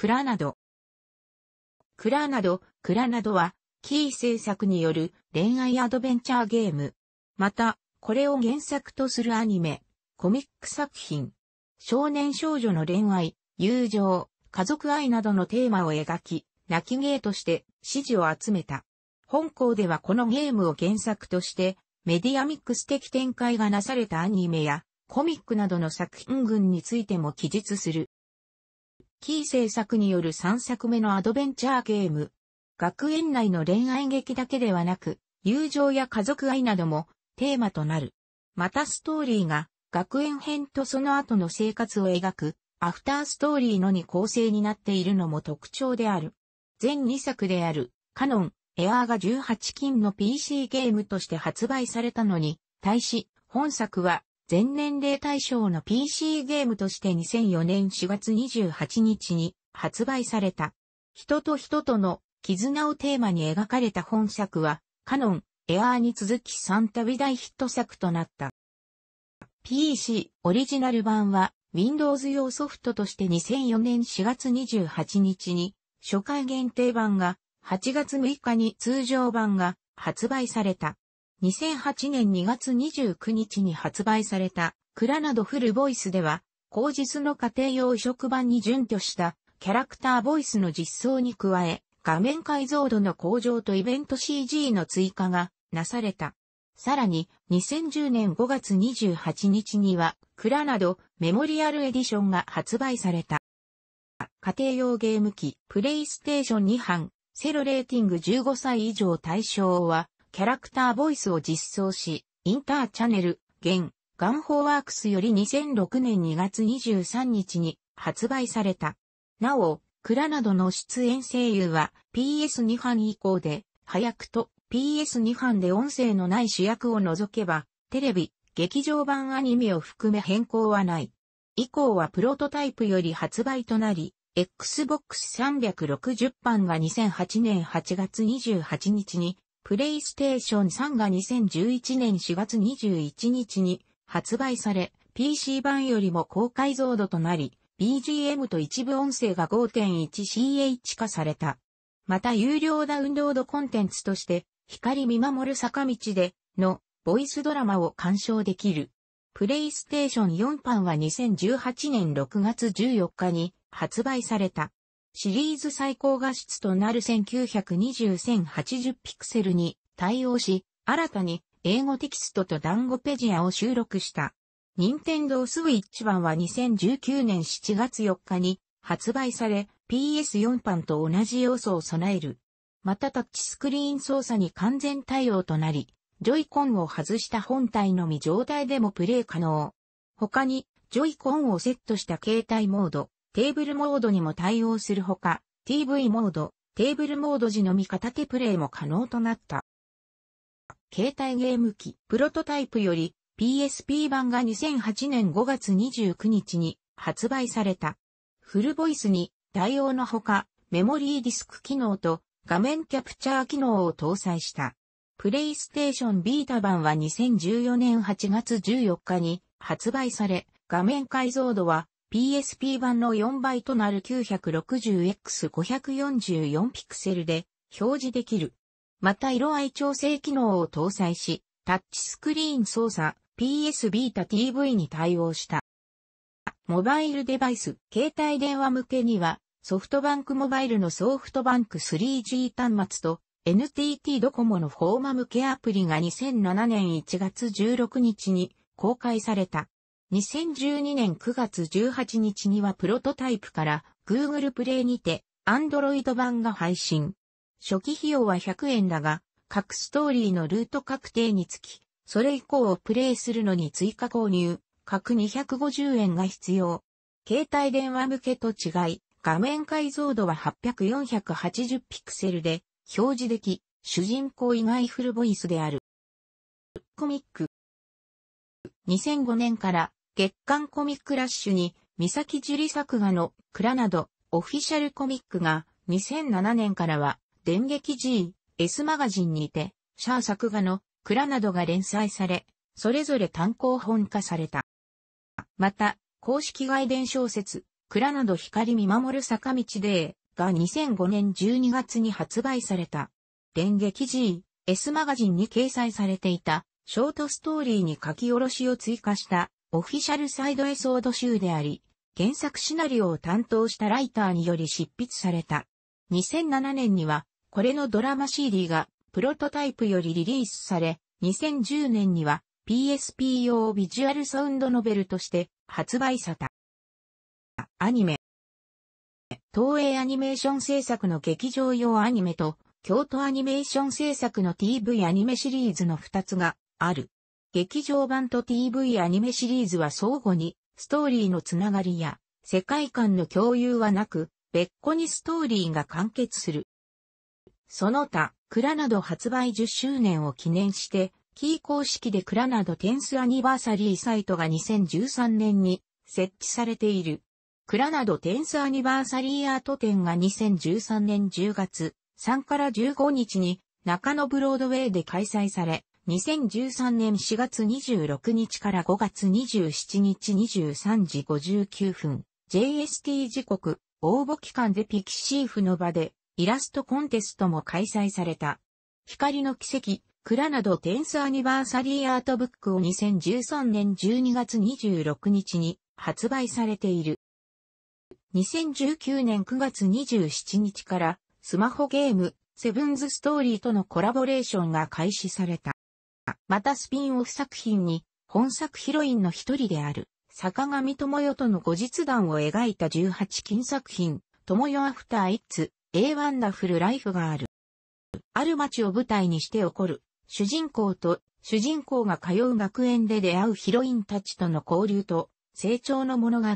クラナド。クラナド、クラナドは、キー制作による恋愛アドベンチャーゲーム。また、これを原作とするアニメ、コミック作品。少年少女の恋愛、友情、家族愛などのテーマを描き、泣き芸として支持を集めた。本校ではこのゲームを原作として、メディアミックス的展開がなされたアニメや、コミックなどの作品群についても記述する。キー制作による3作目のアドベンチャーゲーム。学園内の恋愛劇だけではなく、友情や家族愛などもテーマとなる。またストーリーが学園編とその後の生活を描くアフターストーリーのに構成になっているのも特徴である。全2作であるカノン、エアーが18金の PC ゲームとして発売されたのに、対し本作は全年齢対象の PC ゲームとして2004年4月28日に発売された。人と人との絆をテーマに描かれた本作は、カノン、エアーに続き3度大ヒット作となった。PC オリジナル版は Windows 用ソフトとして2004年4月28日に初回限定版が8月6日に通常版が発売された。2008年2月29日に発売された、クラナドフルボイスでは、後日の家庭用移植版に準拠したキャラクターボイスの実装に加え、画面解像度の向上とイベント CG の追加がなされた。さらに、2010年5月28日には、クラナドメモリアルエディションが発売された。家庭用ゲーム機、プレイステーション2版、セロレーティング15歳以上対象は、キャラクターボイスを実装し、インターチャネル、現、ガンホーワークスより2006年2月23日に発売された。なお、クラなどの出演声優は PS2 版以降で、早くと PS2 版で音声のない主役を除けば、テレビ、劇場版アニメを含め変更はない。以降はプロトタイプより発売となり、Xbox 360版が2008年8月28日にプレイステーション3が2011年4月21日に発売され、PC 版よりも高解像度となり、BGM と一部音声が 5.1ch 化された。また有料ダウンロードコンテンツとして、光見守る坂道でのボイスドラマを鑑賞できる。プレイステーション4版は2018年6月14日に発売された。シリーズ最高画質となる1920-1080ピクセルに対応し、新たに英語テキストと団子ペジアを収録した。任天堂スイッチ版は2019年7月4日に発売され PS4 版と同じ要素を備える。またタッチスクリーン操作に完全対応となり、ジョイコンを外した本体のみ状態でもプレイ可能。他に、ジョイコンをセットした携帯モード、テーブルモードにも対応するほか、TV モード、テーブルモード時のみ片手プレイも可能となった。携帯ゲーム機、プロトタイプより PSP 版が2008年5月29日に発売された。フルボイスに対応のほか、メモリーディスク機能と画面キャプチャー機能を搭載した。プレイステーションビータ版は2014年8月14日に発売され、画面解像度は PSP 版の4倍となる 960x544 ピクセルで表示できる。また色合い調整機能を搭載し、タッチスクリーン操作 PS v た t TV に対応した。モバイルデバイス、携帯電話向けには、ソフトバンクモバイルのソフトバンク 3G 端末と NTT ドコモのフォーマ向けアプリが2007年1月16日に公開された。2012年9月18日にはプロトタイプから Google プレイにて Android 版が配信。初期費用は100円だが、各ストーリーのルート確定につき、それ以降をプレイするのに追加購入、各250円が必要。携帯電話向けと違い、画面解像度は800-480ピクセルで表示でき、主人公以外フルボイスである。コミック。2005年から月刊コミックラッシュに、三崎樹里作画の蔵など、オフィシャルコミックが、2007年からは、電撃 G、S マガジンにて、シャア作画の蔵などが連載され、それぞれ単行本化された。また、公式外伝小説、蔵など光見守る坂道で、が2005年12月に発売された。電撃 G、S マガジンに掲載されていた、ショートストーリーに書き下ろしを追加したオフィシャルサイドエソード集であり、原作シナリオを担当したライターにより執筆された。2007年には、これのドラマ CD がプロトタイプよりリリースされ、2010年には PSP 用ビジュアルサウンドノベルとして発売された。アニメ。東映アニメーション制作の劇場用アニメと、京都アニメーション制作の TV アニメシリーズの2つがある。劇場版と TV アニメシリーズは相互に、ストーリーのつながりや、世界観の共有はなく、別個にストーリーが完結する。その他、蔵など発売10周年を記念して、キー公式で蔵などテンスアニバーサリーサイトが2013年に設置されている。蔵などテンスアニバーサリーアート展が2013年10月3から15日に中野ブロードウェイで開催され、2013年4月26日から5月27日23時59分、JST 時刻、応募期間でピキシーフの場で、イラストコンテストも開催された。光の奇跡、蔵などテンスアニバーサリーアートブックを2013年12月26日に発売されている。2019年9月27日からスマホゲーム、セブンズストーリーとのコラボレーションが開始された。またスピンオフ作品に、本作ヒロインの一人である、坂上智代との後日談を描いた18金作品、智代アフターイッツ、A ワンダフルライフがある。ある街を舞台にして起こる、主人公と、主人公が通う学園で出会うヒロインたちとの交流と、成長の物語。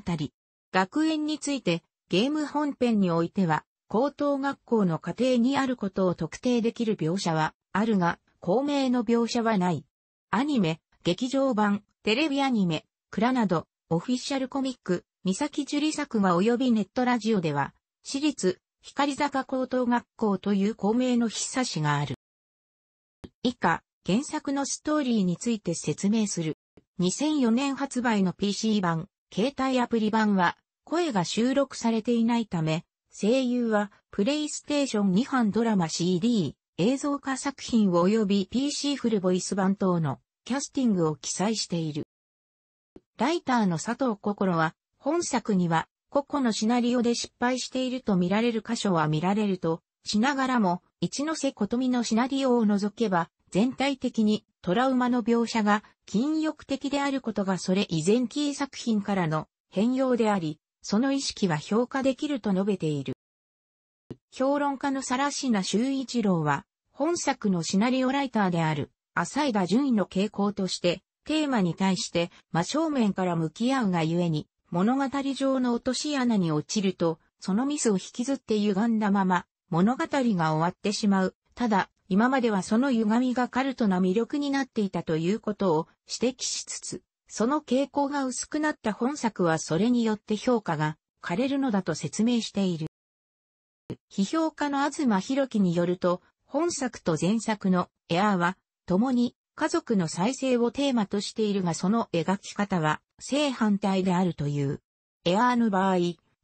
学園について、ゲーム本編においては、高等学校の家庭にあることを特定できる描写はあるが、公明の描写はない。アニメ、劇場版、テレビアニメ、蔵など、オフィシャルコミック、三崎樹里作画及びネットラジオでは、私立、光坂高等学校という公明の必殺しがある。以下、原作のストーリーについて説明する。2004年発売の PC 版、携帯アプリ版は、声が収録されていないため、声優は、プレイステーション2版ドラマ CD、映像化作品及び PC フルボイス版等のキャスティングを記載している。ライターの佐藤心は、本作には、個々のシナリオで失敗していると見られる箇所は見られると、しながらも、一ノ瀬琴美のシナリオを除けば、全体的にトラウマの描写が禁欲的であることがそれ以前キー作品からの変容であり、その意識は評価できると述べている。評論家の更科修一郎は、本作のシナリオライターである、浅井田順位の傾向として、テーマに対して真正面から向き合うがゆえに、物語上の落とし穴に落ちると、そのミスを引きずって歪んだまま、物語が終わってしまう。ただ、今まではその歪みがカルトな魅力になっていたということを指摘しつつ、その傾向が薄くなった本作はそれによって評価が枯れるのだと説明している。批評家の東博樹によると、本作と前作のエアーは、共に家族の再生をテーマとしているがその描き方は正反対であるという。エアーの場合、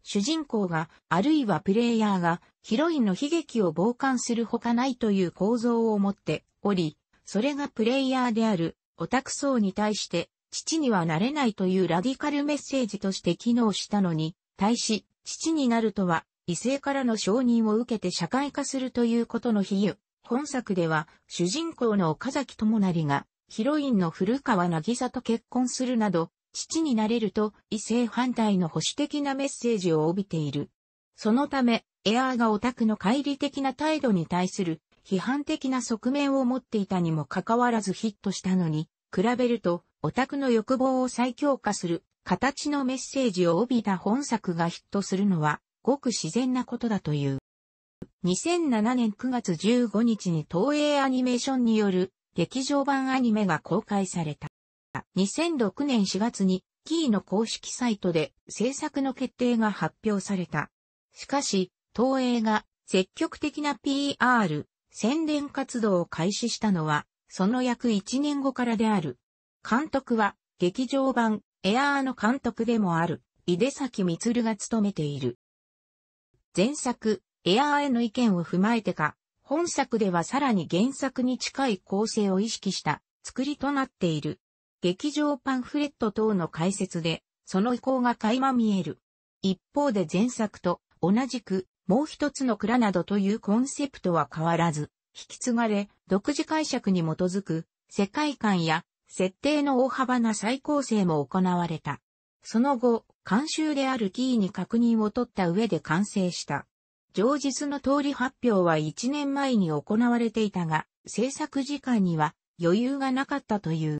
主人公が、あるいはプレイヤーが、ヒロインの悲劇を傍観するほかないという構造を持っており、それがプレイヤーである、オタク層に対して、父にはなれないというラディカルメッセージとして機能したのに、対し、父になるとは異性からの承認を受けて社会化するということの比喩。本作では、主人公の岡崎智成が、ヒロインの古川渚と結婚するなど、父になれると異性反対の保守的なメッセージを帯びている。そのため、エアーがオタクの乖離的な態度に対する批判的な側面を持っていたにもかかわらずヒットしたのに、比べるとオタクの欲望を再強化する形のメッセージを帯びた本作がヒットするのは、ごく自然なことだという。2007年9月15日に東映アニメーションによる劇場版アニメが公開された。2006年4月にキーの公式サイトで制作の決定が発表された。しかし、東映が積極的な PR、宣伝活動を開始したのは、その約1年後からである。監督は、劇場版、エアーの監督でもある、井出崎光が務めている。前作、エアーへの意見を踏まえてか、本作ではさらに原作に近い構成を意識した作りとなっている。劇場パンフレット等の解説で、その意向が垣間見える。一方で前作と同じく、もう一つの蔵などというコンセプトは変わらず、引き継がれ、独自解釈に基づく、世界観や設定の大幅な再構成も行われた。その後、慣習であるキーに確認を取った上で完成した。上日の通り発表は1年前に行われていたが、制作時間には余裕がなかったという。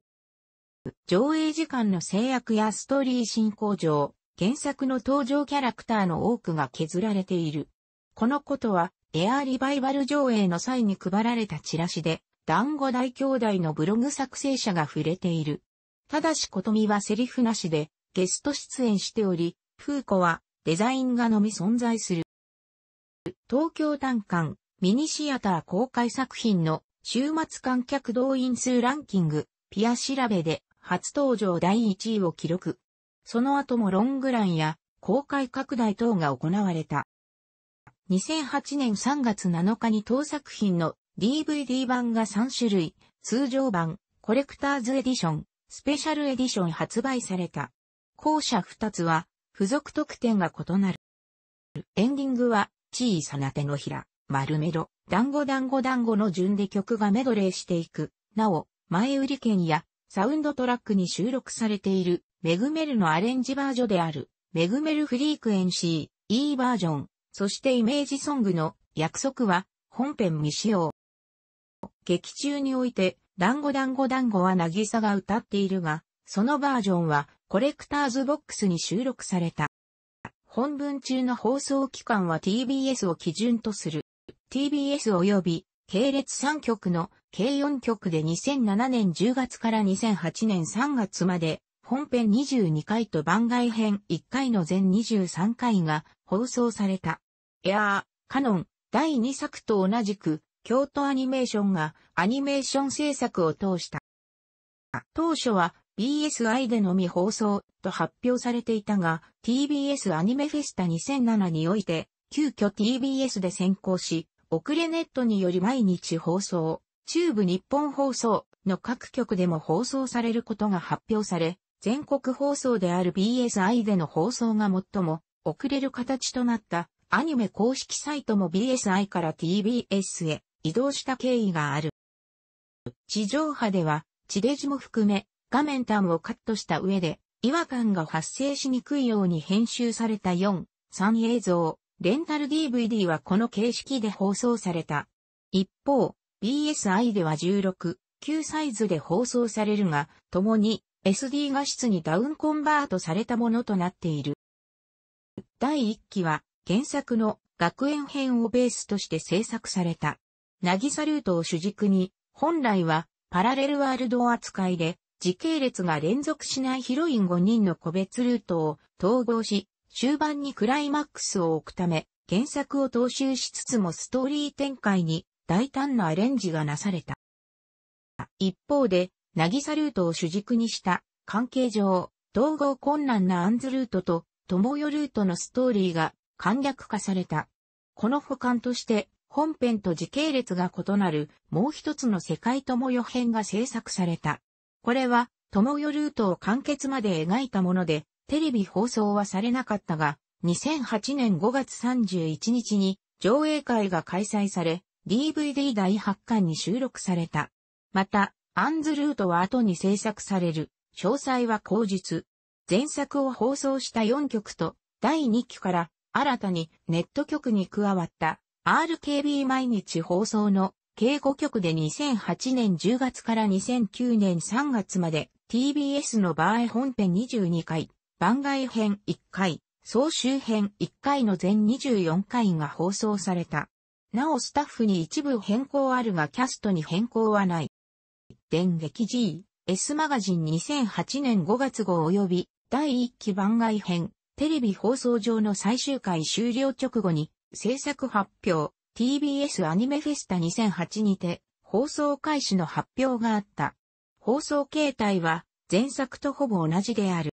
上映時間の制約やストーリー進行上、原作の登場キャラクターの多くが削られている。このことは、エアーリバイバル上映の際に配られたチラシで、団子大兄弟のブログ作成者が触れている。ただしことみはセリフなしで、ゲスト出演しており、フーコはデザイン画のみ存在する。東京短観ミニシアター公開作品の週末観客動員数ランキング、ピア調べで初登場第1位を記録。その後もロングランや公開拡大等が行われた。2008年3月7日に当作品の DVD 版が3種類、通常版、コレクターズエディション、スペシャルエディション発売された。後者二つは、付属特典が異なる。エンディングは、小さな手のひら、丸メロ、団子団子団子の順で曲がメドレーしていく。なお、前売り券やサウンドトラックに収録されている、メグメルのアレンジバージョンである、メグメルフリークエンシー、E バージョン、そしてイメージソングの約束は本編未使用。劇中において、団子団子団子は渚が歌っているが、そのバージョンはコレクターズボックスに収録された。本文中の放送期間は TBS を基準とする。TBS 及び系列3局の計4局で2007年10月から2008年3月まで本編22回と番外編1回の全23回が放送された。エアー、カノン、第2作と同じく、京都アニメーションがアニメーション制作を通した。当初は BSI でのみ放送と発表されていたが、TBS アニメフェスタ2007において、急遽 TBS で先行し、遅れネットにより毎日放送、中部日本放送の各局でも放送されることが発表され、全国放送である BSI での放送が最も遅れる形となったアニメ公式サイトも BSI から TBS へ移動した経緯がある。地上波では地デジも含め画面端をカットした上で、違和感が発生しにくいように編集された4、3映像、レンタル DVD はこの形式で放送された。一方、BSI では16、9サイズで放送されるが、共に SD 画質にダウンコンバートされたものとなっている。第1期は原作の学園編をベースとして制作された。なぎさルートを主軸に、本来はパラレルワールド扱いで時系列が連続しないヒロイン5人の個別ルートを統合し、終盤にクライマックスを置くため、原作を踏襲しつつもストーリー展開に大胆なアレンジがなされた。一方で、渚ルートを主軸にした関係上、統合困難なアンズルートと友よルートのストーリーが簡略化された。この補完として、本編と時系列が異なるもう一つの世界友よ編が制作された。これは、友よルートを完結まで描いたもので、テレビ放送はされなかったが、2008年5月31日に上映会が開催され、DVD 第8巻に収録された。また、アンズルートは後に制作される。詳細は後日。前作を放送した4曲と、第2期から新たにネット局に加わった RKB 毎日放送の計5局で2008年10月から2009年3月まで TBS の場合本編22回、番外編1回、総集編1回の全24回が放送された。なおスタッフに一部変更あるがキャストに変更はない。電撃 G、S マガジン2008年5月号及び第1期番外編、テレビ放送上の最終回終了直後に制作発表、TBS アニメフェスタ2008にて放送開始の発表があった。放送形態は前作とほぼ同じである。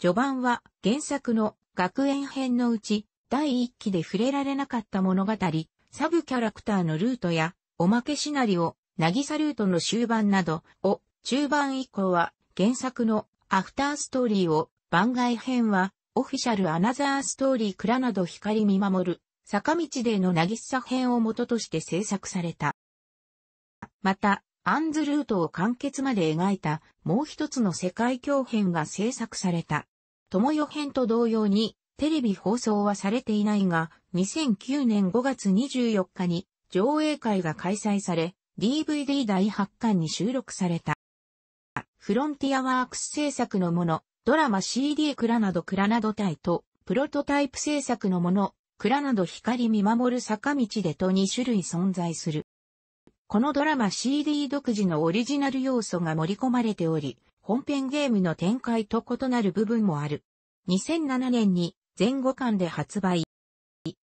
序盤は原作の学園編のうち第1期で触れられなかった物語、サブキャラクターのルートやおまけシナリオ、なぎさルートの終盤などを中盤以降は原作のアフターストーリーを番外編はオフィシャルアナザーストーリー蔵など光見守る坂道での渚編を元として制作された。また、アンズルートを完結まで描いたもう一つの世界共編が制作された。友よ編と同様にテレビ放送はされていないが、2009年5月24日に上映会が開催され、DVD 第8巻に収録された。フロンティアワークス制作のもの、ドラマ CD クラなどクラなど体と、プロトタイプ制作のもの、蔵など光見守る坂道でと2種類存在する。このドラマ CD 独自のオリジナル要素が盛り込まれており、本編ゲームの展開と異なる部分もある。2007年に前後間で発売。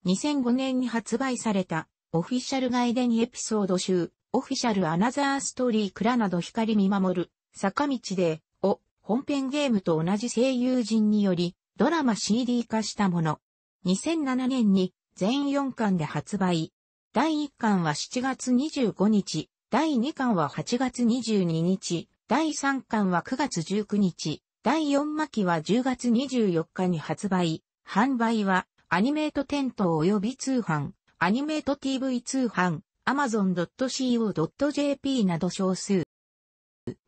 2005年に発売されたオフィシャルガイデンエピソード集、オフィシャルアナザーストーリー蔵など光見守る、坂道で、を本編ゲームと同じ声優陣により、ドラマ CD 化したもの。2007年に全4巻で発売。第1巻は7月25日、第2巻は8月22日、第3巻は9月19日、第4巻は10月24日に発売。販売はアニメート店頭及び通販、アニメート TV 通販、amazon.co.jp など少数。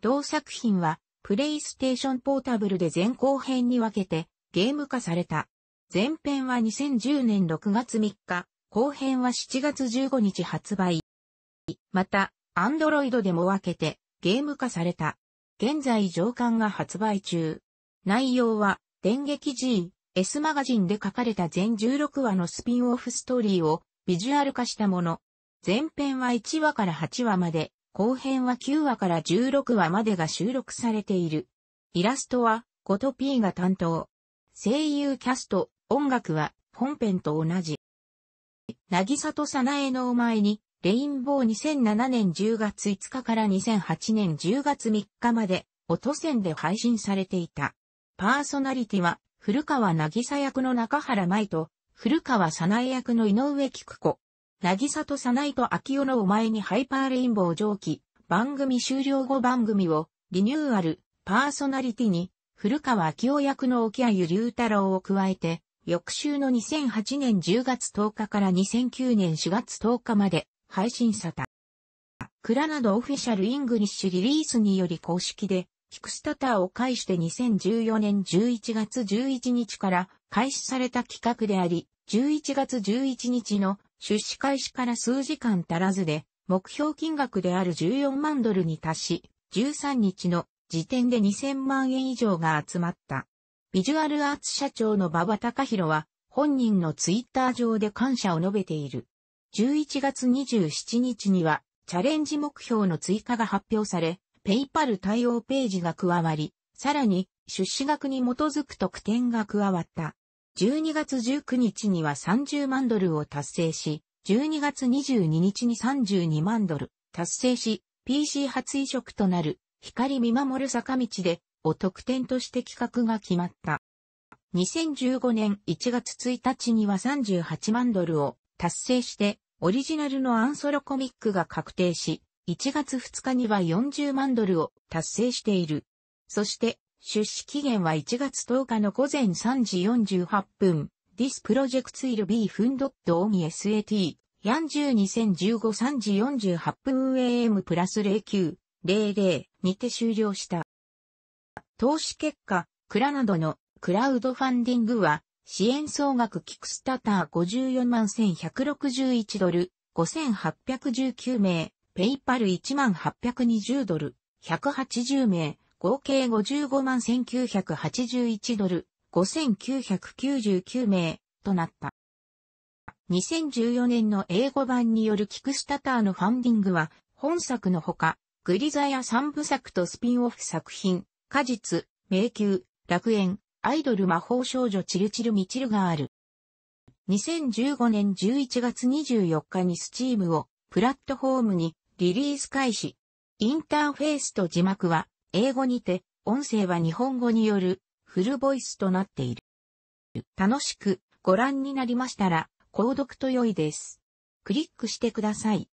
同作品は、プレイステーションポータブルで前後編に分けてゲーム化された。前編は2010年6月3日、後編は7月15日発売。また、アンドロイドでも分けてゲーム化された。現在上巻が発売中。内容は、電撃 G、S マガジンで書かれた全16話のスピンオフストーリーをビジュアル化したもの。前編は1話から8話まで、後編は9話から16話までが収録されている。イラストは、ゴトピーが担当。声優キャスト、音楽は本編と同じ。なぎさとさなえのお前に、レインボー2007年10月5日から2008年10月3日まで、音線で配信されていた。パーソナリティは、古川なぎさ役の中原舞と、古川さなえ役の井上菊子。なぎさとさないと秋代のお前にハイパーレインボー上記、番組終了後番組を、リニューアル、パーソナリティに、古川秋代役の沖合龍太郎を加えて、翌週の2008年10月10日から2009年4月10日まで配信された。クラナドオフィシャルイングリッシュリリースにより公式で、キクスタターを介して2014年11月11日から開始された企画であり、11月11日の出資開始から数時間足らずで、目標金額である14万ドルに達し、13日の時点で2000万円以上が集まった。ビジュアルアーツ社長の馬場隆弘は、本人のツイッター上で感謝を述べている。11月27日には、チャレンジ目標の追加が発表され、ペイパル対応ページが加わり、さらに、出資額に基づく特典が加わった。12月19日には30万ドルを達成し、12月22日に32万ドル達成し、PC 初移植となる光見守る坂道でを特典として企画が決まった。2015年1月1日には38万ドルを達成して、オリジナルのアンソロコミックが確定し、1月2日には40万ドルを達成している。そして、出資期限は1月10日の午前3時48分。This project will be funded on SAT 402015 3時48分 AM プラス0900にて終了した。投資結果、蔵などのクラウドファンディングは、支援総額キクスタター54万1161ドル、5819名、ペイパル1万820ドル、180名、合計55万1981ドル、5999名、となった。2014年の英語版によるキクスタターのファンディングは、本作のほか、グリザや三部作とスピンオフ作品、果実、迷宮、楽園、アイドル魔法少女チルチルミチルがある。2015年11月24日にスチームをプラットフォームにリリース開始。インターフェースと字幕は英語にて、音声は日本語によるフルボイスとなっている。楽しくご覧になりましたら、購読と良いです。クリックしてください。